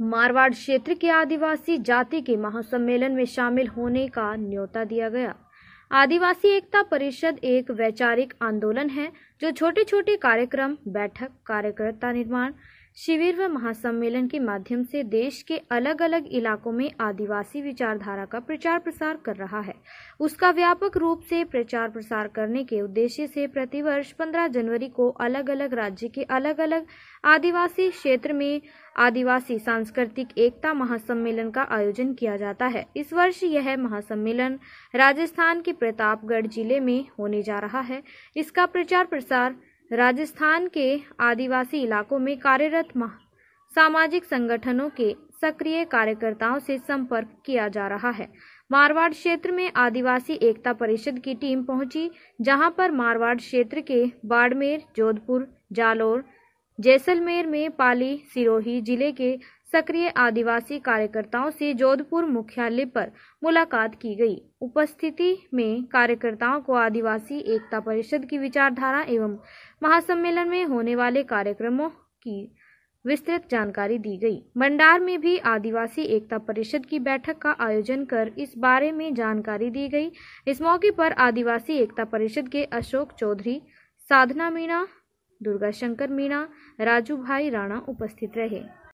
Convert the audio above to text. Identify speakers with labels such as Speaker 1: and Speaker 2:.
Speaker 1: मारवाड़ क्षेत्र के आदिवासी जाति के महासम्मेलन में शामिल होने का न्योता दिया गया आदिवासी एकता परिषद एक वैचारिक आंदोलन है जो छोटे छोटे कार्यक्रम बैठक कार्यकर्ता निर्माण शिविर व महासम्मेलन के माध्यम से देश के अलग अलग इलाकों में आदिवासी विचारधारा का प्रचार प्रसार कर रहा है उसका व्यापक रूप से प्रचार प्रसार करने के उद्देश्य से प्रतिवर्ष 15 जनवरी को अलग अलग राज्य के अलग अलग आदिवासी क्षेत्र में आदिवासी सांस्कृतिक एकता महासम्मेलन का आयोजन किया जाता है इस वर्ष यह महासम्मेलन राजस्थान के प्रतापगढ़ जिले में होने जा रहा है इसका प्रचार प्रसार राजस्थान के आदिवासी इलाकों में कार्यरत सामाजिक संगठनों के सक्रिय कार्यकर्ताओं से संपर्क किया जा रहा है मारवाड़ क्षेत्र में आदिवासी एकता परिषद की टीम पहुंची जहां पर मारवाड़ क्षेत्र के बाड़मेर जोधपुर जालोर जैसलमेर में पाली सिरोही जिले के सक्रिय आदिवासी कार्यकर्ताओं से जोधपुर मुख्यालय पर मुलाकात की गई उपस्थिति में कार्यकर्ताओं को आदिवासी एकता परिषद की विचारधारा एवं महासम्मेलन में होने वाले कार्यक्रमों की विस्तृत जानकारी दी गई भंडार में भी आदिवासी एकता परिषद की बैठक का आयोजन कर इस बारे में जानकारी दी गई इस मौके पर आदिवासी एकता परिषद के अशोक चौधरी साधना मीणा दुर्गा शंकर मीणा राजू भाई राणा उपस्थित रहे